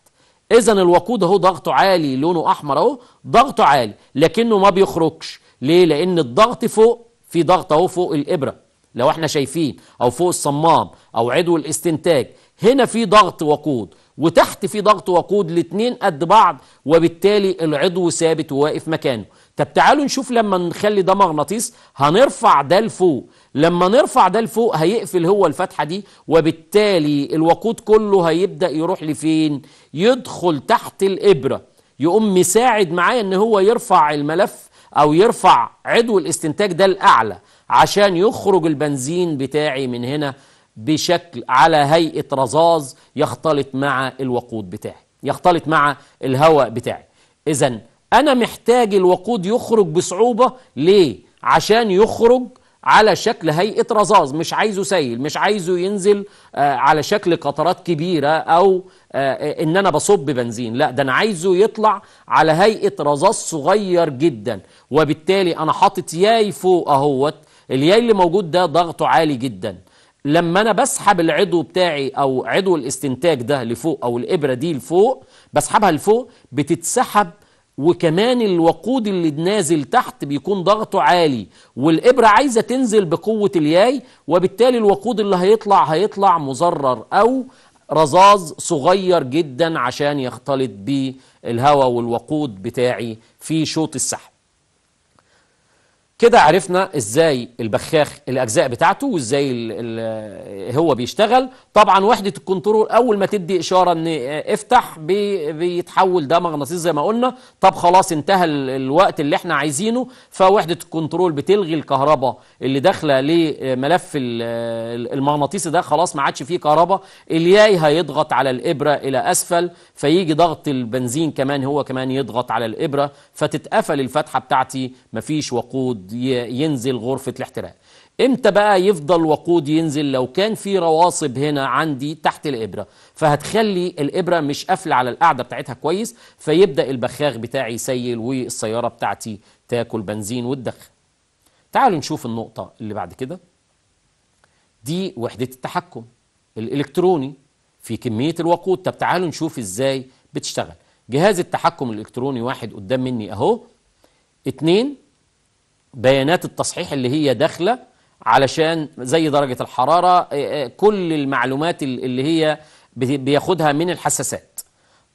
اذا الوقود اهو ضغطه عالي لونه احمر اهو ضغطه عالي لكنه ما بيخرجش ليه لان الضغط فوق في ضغط اهو فوق الابره لو احنا شايفين او فوق الصمام او عضو الاستنتاج هنا في ضغط وقود وتحت في ضغط وقود الاثنين قد بعض وبالتالي العضو ثابت وواقف مكانه طب تعالوا نشوف لما نخلي ده مغناطيس هنرفع ده لفوق لما نرفع ده لفوق هيقفل هو الفتحه دي وبالتالي الوقود كله هيبدا يروح لفين يدخل تحت الابره يقوم مساعد معايا ان هو يرفع الملف او يرفع عضو الاستنتاج ده الاعلى عشان يخرج البنزين بتاعي من هنا بشكل على هيئة رذاذ يختلط مع الوقود بتاعي يختلط مع الهواء بتاعي إذا أنا محتاج الوقود يخرج بصعوبة ليه؟ عشان يخرج على شكل هيئة رذاذ مش عايزه سيل مش عايزه ينزل آه على شكل قطرات كبيرة أو آه إن أنا بصب بنزين لا ده أنا عايزه يطلع على هيئة رذاذ صغير جدا وبالتالي أنا حاطط ياي فوق أهوت الياي اللي موجود ده ضغطه عالي جدا لما انا بسحب العضو بتاعي او عضو الاستنتاج ده لفوق او الابره دي لفوق بسحبها لفوق بتتسحب وكمان الوقود اللي نازل تحت بيكون ضغطه عالي والإبرة عايزة تنزل بقوة الياي وبالتالي الوقود اللي هيطلع هيطلع مزرر أو رذاذ صغير جدا عشان يختلط بالهواء والوقود بتاعي في شوط السحب كده عرفنا ازاي البخاخ الاجزاء بتاعته وازاي الـ الـ هو بيشتغل طبعا وحده الكنترول اول ما تدي اشاره ان افتح بي بيتحول ده مغناطيسي زي ما قلنا طب خلاص انتهى الوقت اللي احنا عايزينه فوحده الكنترول بتلغي الكهرباء اللي داخله لملف المغناطيسي ده خلاص ما عادش فيه كهرباء الياي هيضغط على الابره الى اسفل فيجي ضغط البنزين كمان هو كمان يضغط على الابره فتتقفل الفتحه بتاعتي مفيش وقود وقود ينزل غرفة الاحتراق امتى بقى يفضل وقود ينزل لو كان في رواصب هنا عندي تحت الابره فهتخلي الابره مش قافله على القاعده بتاعتها كويس فيبدا البخاخ بتاعي يسيل والسياره بتاعتي تاكل بنزين وتدخن تعالوا نشوف النقطه اللي بعد كده دي وحده التحكم الالكتروني في كميه الوقود طب تعالوا نشوف ازاي بتشتغل جهاز التحكم الالكتروني واحد قدام مني اهو اتنين بيانات التصحيح اللي هي داخله علشان زي درجه الحراره إيه، إيه، كل المعلومات اللي هي بياخدها من الحساسات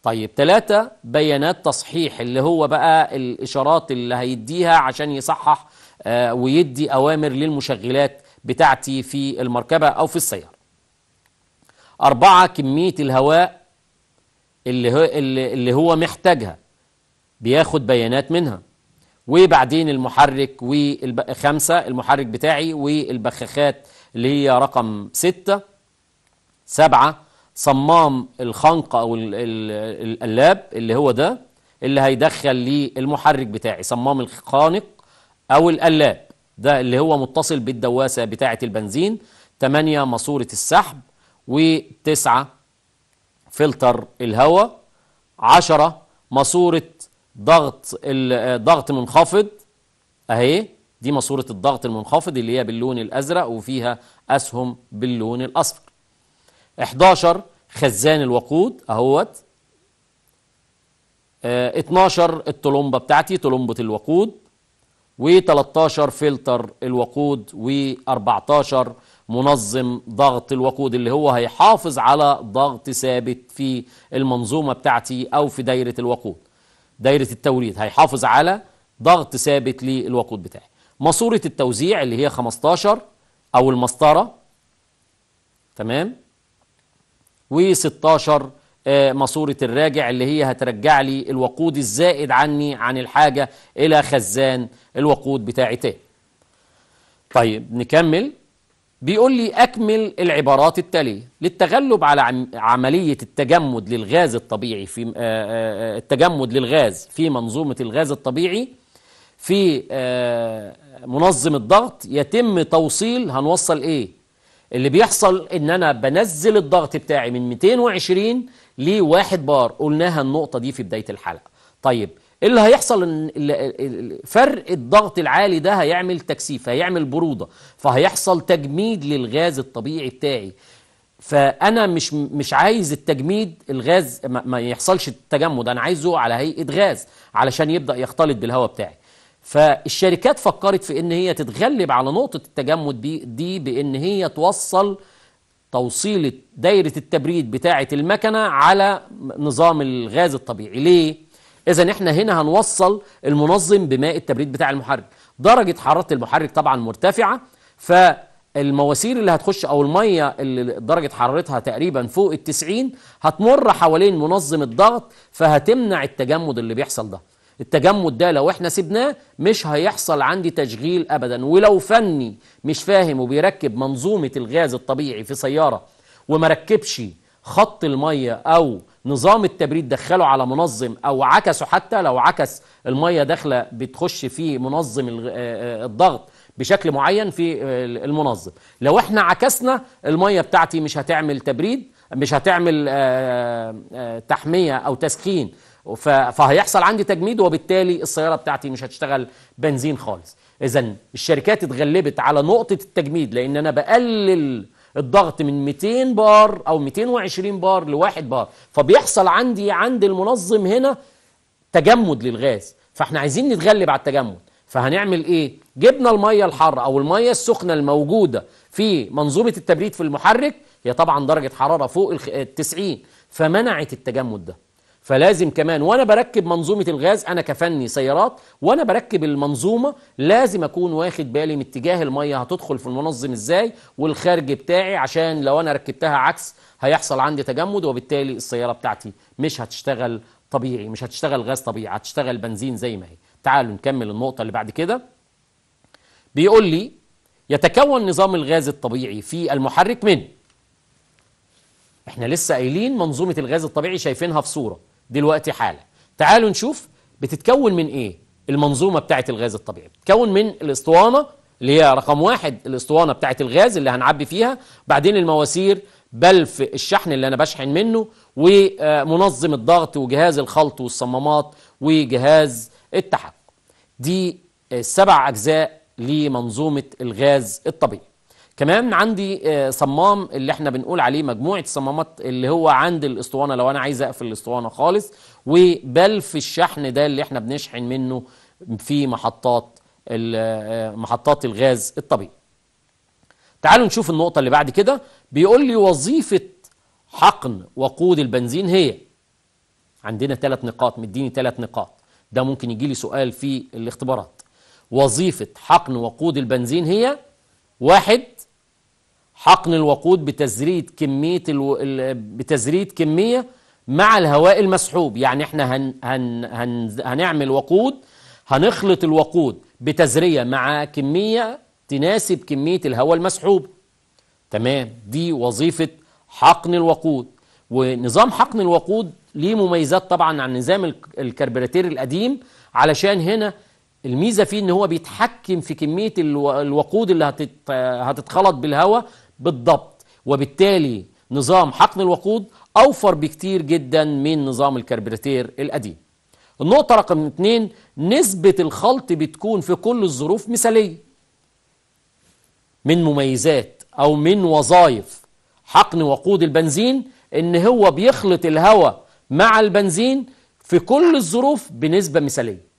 طيب ثلاثة بيانات تصحيح اللي هو بقى الإشارات اللي هيديها عشان يصحح آه، ويدي أوامر للمشغلات بتاعتي في المركبة أو في السيارة أربعة كمية الهواء اللي هو, اللي هو محتاجها بياخد بيانات منها وبعدين المحرك وخمسة المحرك بتاعي والبخاخات اللي هي رقم ستة سبعة صمام الخنقة أو القلاب اللي هو ده اللي هيدخل لي المحرك بتاعي صمام الخانق أو القلاب ده اللي هو متصل بالدواسة بتاعة البنزين تمانية ماسورة السحب و فلتر الهواء عشرة ماسورة ضغط الضغط منخفض اهي دي ماسوره الضغط المنخفض اللي هي باللون الازرق وفيها اسهم باللون الاصفر 11 خزان الوقود اهوت 12 آه، الطلمبه بتاعتي طلمبه الوقود و13 فلتر الوقود و14 منظم ضغط الوقود اللي هو هيحافظ على ضغط ثابت في المنظومه بتاعتي او في دايره الوقود دايره التوريد هيحافظ على ضغط ثابت للوقود بتاعي ماسوره التوزيع اللي هي 15 او المسطره تمام و16 آه، ماسوره الراجع اللي هي هترجع لي الوقود الزائد عني عن الحاجه الى خزان الوقود بتاعي تاني طيب نكمل بيقول لي أكمل العبارات التالية للتغلب على عملية التجمد للغاز الطبيعي في آه، آه، آه، التجمد للغاز في منظومة الغاز الطبيعي في منظم الضغط يتم توصيل هنوصل إيه اللي بيحصل إن أنا بنزل الضغط بتاعي من 220 لواحد بار قلناها النقطة دي في بداية الحلقة طيب اللي هيحصل ان فرق الضغط العالي ده هيعمل تكثيف هيعمل بروده فهيحصل تجميد للغاز الطبيعي بتاعي فانا مش مش عايز التجميد الغاز ما يحصلش التجمد انا عايزه على هيئه غاز علشان يبدا يختلط بالهواء بتاعي فالشركات فكرت في ان هي تتغلب على نقطه التجمد دي بان هي توصل توصيله دايره التبريد بتاعه المكنه على نظام الغاز الطبيعي ليه اذا احنا هنا هنوصل المنظم بماء التبريد بتاع المحرك درجه حراره المحرك طبعا مرتفعه فالمواسير اللي هتخش او الميه اللي درجه حرارتها تقريبا فوق ال 90 هتمر حوالين منظم الضغط فهتمنع التجمد اللي بيحصل ده التجمد ده لو احنا سيبناه مش هيحصل عندي تشغيل ابدا ولو فني مش فاهم وبيركب منظومه الغاز الطبيعي في سياره وما ركبش خط الميه او نظام التبريد دخله على منظم او عكسه حتى لو عكس الميه داخله بتخش في منظم آه، آه، الضغط بشكل معين في المنظم لو احنا عكسنا الميه بتاعتي مش هتعمل تبريد مش هتعمل آه، تحميه او تسخين فهيحصل عندي تجميد وبالتالي السياره بتاعتي مش هتشتغل بنزين خالص اذا الشركات اتغلبت على نقطه التجميد لان انا بقلل الضغط من 200 بار او 220 بار لواحد بار فبيحصل عندي عند المنظم هنا تجمد للغاز فاحنا عايزين نتغلب على التجمد فهنعمل ايه جبنا الميه الحاره او الميه السخنه الموجوده في منظومه التبريد في المحرك هي طبعا درجه حراره فوق ال 90 فمنعت التجمد ده فلازم كمان وانا بركب منظومه الغاز انا كفني سيارات وانا بركب المنظومه لازم اكون واخد بالي من اتجاه الميه هتدخل في المنظم ازاي والخارج بتاعي عشان لو انا ركبتها عكس هيحصل عندي تجمد وبالتالي السياره بتاعتي مش هتشتغل طبيعي مش هتشتغل غاز طبيعي هتشتغل بنزين زي ما هي تعالوا نكمل النقطه اللي بعد كده بيقول لي يتكون نظام الغاز الطبيعي في المحرك من احنا لسه قايلين منظومه الغاز الطبيعي شايفينها في صوره دلوقتي حالا تعالوا نشوف بتتكون من ايه المنظومه بتاعه الغاز الطبيعي بتتكون من الاسطوانه اللي هي رقم واحد الاسطوانه بتاعه الغاز اللي هنعبي فيها بعدين المواسير بلف الشحن اللي انا بشحن منه ومنظم الضغط وجهاز الخلط والصمامات وجهاز التحكم دي السبع اجزاء لمنظومه الغاز الطبيعي كمان عندي آه، صمام اللي احنا بنقول عليه مجموعه الصمامات اللي هو عند الاسطوانه لو انا عايز اقفل الاسطوانه خالص وبلف الشحن ده اللي احنا بنشحن منه في محطات آه، محطات الغاز الطبيعي تعالوا نشوف النقطه اللي بعد كده بيقول لي وظيفه حقن وقود البنزين هي عندنا ثلاث نقاط مديني ثلاث نقاط ده ممكن يجي لي سؤال في الاختبارات وظيفه حقن وقود البنزين هي واحد حقن الوقود بتزريد كمية الو... بتزريد كمية مع الهواء المسحوب يعني احنا هن... هن... هن... هنعمل وقود هنخلط الوقود بتزرية مع كمية تناسب كمية الهواء المسحوب تمام دي وظيفة حقن الوقود ونظام حقن الوقود ليه مميزات طبعا عن نظام الكربراتير القديم علشان هنا الميزه فيه ان هو بيتحكم في كميه الوقود اللي هتت... هتتخلط بالهواء بالضبط وبالتالي نظام حقن الوقود اوفر بكتير جدا من نظام الكربراتير القديم النقطة رقم اتنين نسبة الخلط بتكون في كل الظروف مثالية من مميزات أو من وظائف حقن وقود البنزين إن هو بيخلط الهواء مع البنزين في كل الظروف بنسبة مثالية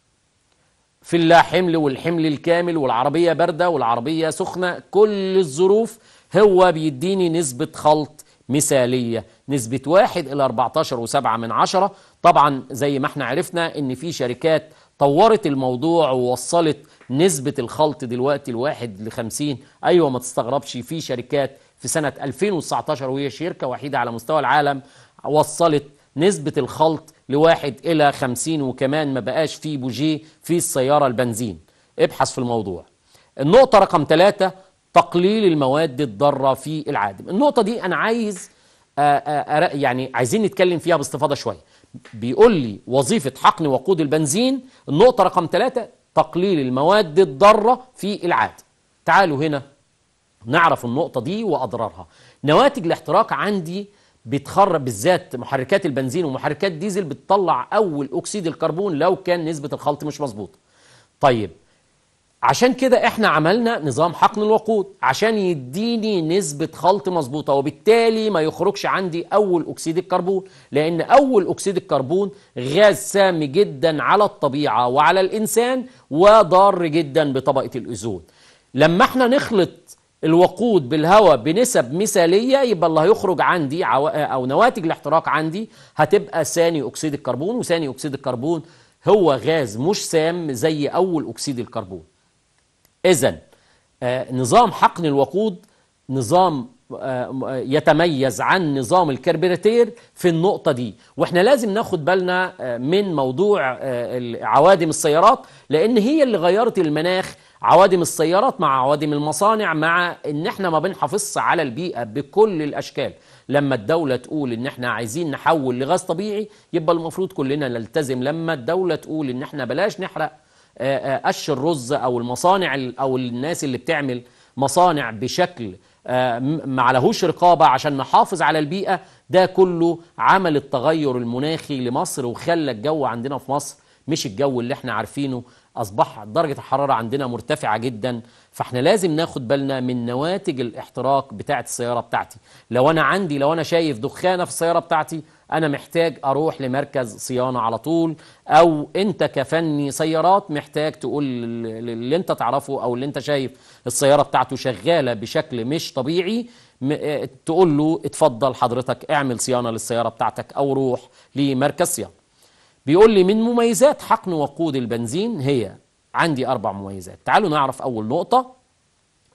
في الله حمل والحمل الكامل والعربية باردة والعربية سخنة كل الظروف هو بيديني نسبة خلط مثالية نسبة واحد إلى 14 وسبعة من عشرة طبعا زي ما احنا عرفنا ان في شركات طورت الموضوع ووصلت نسبة الخلط دلوقتي الواحد لخمسين أيوة ما تستغربش في شركات في سنة 2019 وهي شركة وحيدة على مستوى العالم وصلت نسبة الخلط لواحد إلى خمسين وكمان ما بقاش فيه بوجيه في السيارة البنزين ابحث في الموضوع النقطة رقم ثلاثة تقليل المواد الضارة في العادم النقطة دي أنا عايز آه، آه، يعني عايزين نتكلم فيها باستفاضة شوية بيقول لي وظيفة حقن وقود البنزين النقطة رقم ثلاثة تقليل المواد الضارة في العادم تعالوا هنا نعرف النقطة دي وأضرارها نواتج الاحتراق عندي بتخرب بالذات محركات البنزين ومحركات ديزل بتطلع اول اكسيد الكربون لو كان نسبه الخلط مش مظبوطه طيب عشان كده احنا عملنا نظام حقن الوقود عشان يديني نسبة خلط مظبوطة وبالتالي ما يخرجش عندي أول أكسيد الكربون لأن أول أكسيد الكربون غاز سام جدا على الطبيعة وعلى الإنسان وضار جدا بطبقة الأوزون لما احنا نخلط الوقود بالهواء بنسب مثاليه يبقى اللي هيخرج عندي او نواتج الاحتراق عندي هتبقى ثاني اكسيد الكربون وثاني اكسيد الكربون هو غاز مش سام زي اول اكسيد الكربون اذا آه، نظام حقن الوقود نظام آه، يتميز عن نظام الكربيراتير في النقطة دي واحنا لازم ناخد بالنا آه، من موضوع عوادم السيارات لأن هي اللي غيرت المناخ عوادم السيارات مع عوادم المصانع مع ان احنا ما بنحافظش على البيئه بكل الاشكال لما الدوله تقول ان احنا عايزين نحول لغاز طبيعي يبقى المفروض كلنا نلتزم لما الدوله تقول ان احنا بلاش نحرق آه، آه، قش الرز او المصانع او الناس اللي بتعمل مصانع بشكل آه، ما عليهوش رقابه عشان نحافظ على البيئه ده كله عمل التغير المناخي لمصر وخلى الجو عندنا في مصر مش الجو اللي احنا عارفينه أصبح درجة الحرارة عندنا مرتفعة جدا فإحنا لازم ناخد بالنا من نواتج الاحتراق بتاعة السيارة بتاعتي لو أنا عندي لو أنا شايف دخانة في السيارة بتاعتي أنا محتاج أروح لمركز صيانة على طول أو أنت كفني سيارات محتاج تقول اللي أنت تعرفه أو اللي أنت شايف السيارة بتاعته شغالة بشكل مش طبيعي آه، تقول له اتفضل حضرتك اعمل صيانة للسيارة بتاعتك أو روح لمركز صيانة بيقول لي من مميزات حقن وقود البنزين هي عندي أربع مميزات تعالوا نعرف أول نقطة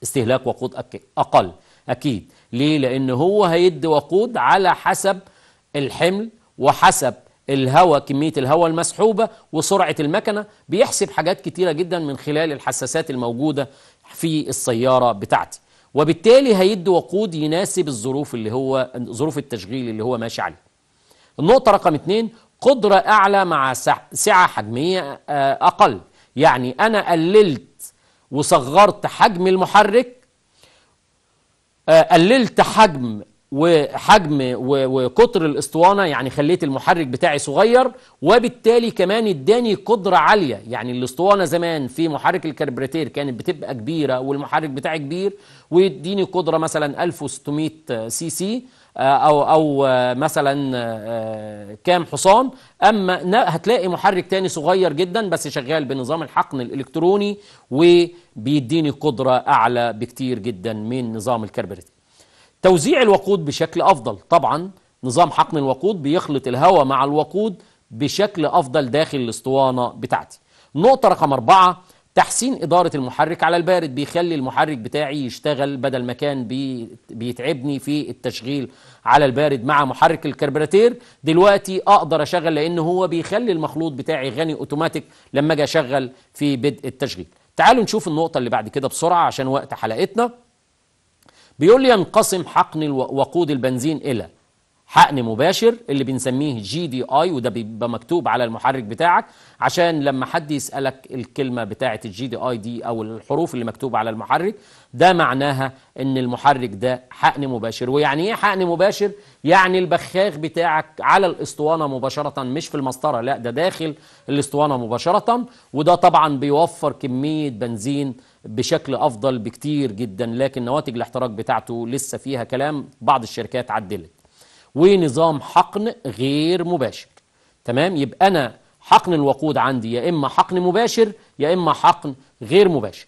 استهلاك وقود أقل أكيد ليه؟ لأن هو هيدي وقود على حسب الحمل وحسب الهواء كمية الهواء المسحوبة وسرعة المكنة بيحسب حاجات كتيرة جدا من خلال الحساسات الموجودة في السيارة بتاعتي وبالتالي هيدي وقود يناسب الظروف اللي هو ظروف التشغيل اللي هو ماشي عليه النقطة رقم اتنين قدرة أعلى مع سعة حجمية آه، أقل يعني أنا قللت وصغرت حجم المحرك آه، قللت حجم وحجم وقطر الاسطوانه يعني خليت المحرك بتاعي صغير وبالتالي كمان اداني قدره عاليه يعني الاسطوانه زمان في محرك الكربريتير كانت بتبقى كبيره والمحرك بتاعي كبير ويديني قدره مثلا 1600 سي سي آه، او او آه، مثلا آه، كام حصان اما هتلاقي محرك تاني صغير جدا بس شغال بنظام الحقن الالكتروني وبيديني قدره اعلى بكتير جدا من نظام الكربريت توزيع الوقود بشكل افضل طبعا نظام حقن الوقود بيخلط الهواء مع الوقود بشكل افضل داخل الاسطوانه بتاعتي نقطه رقم أربعة تحسين إدارة المحرك على البارد بيخلي المحرك بتاعي يشتغل بدل ما كان بيتعبني في التشغيل على البارد مع محرك الكربراتير دلوقتي أقدر أشغل لأن هو بيخلي المخلوط بتاعي غني أوتوماتيك لما أجي أشغل في بدء التشغيل تعالوا نشوف النقطة اللي بعد كده بسرعة عشان وقت حلقتنا بيقول لي ينقسم حقن وقود البنزين إلى حقن مباشر اللي بنسميه جي دي اي وده بيبقى مكتوب على المحرك بتاعك عشان لما حد يسالك الكلمه بتاعه الجي دي اي دي او الحروف اللي مكتوبه على المحرك ده معناها ان المحرك ده حقن مباشر ويعني ايه حقن مباشر يعني البخاخ بتاعك على الاسطوانه مباشره مش في المسطره لا ده داخل الاسطوانه مباشره وده طبعا بيوفر كميه بنزين بشكل افضل بكتير جدا لكن نواتج الاحتراق بتاعته لسه فيها كلام بعض الشركات عدلت ونظام حقن غير مباشر تمام يبقى أنا حقن الوقود عندي يا إما حقن مباشر يا إما حقن غير مباشر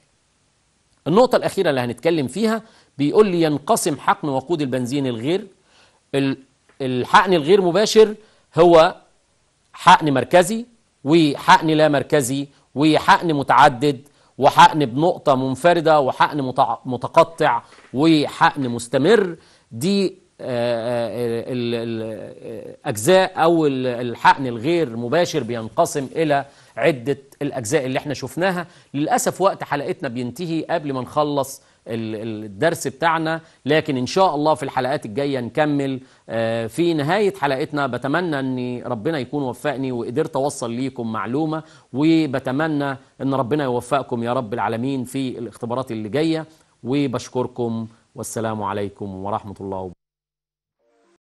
النقطة الأخيرة اللي هنتكلم فيها بيقول لي ينقسم حقن وقود البنزين الغير الحقن الغير مباشر هو حقن مركزي وحقن لا مركزي وحقن متعدد وحقن بنقطة منفردة وحقن متقطع وحقن مستمر دي آه، آه، الأجزاء أو الحقن الغير مباشر بينقسم إلى عدة الأجزاء اللي احنا شفناها للأسف وقت حلقتنا بينتهي قبل ما نخلص الدرس بتاعنا لكن إن شاء الله في الحلقات الجاية نكمل آه، في نهاية حلقتنا بتمنى أن ربنا يكون وفقني وقدرت أوصل ليكم معلومة وبتمنى أن ربنا يوفقكم يا رب العالمين في الاختبارات اللي جاية وبشكركم والسلام عليكم ورحمة الله وبركاته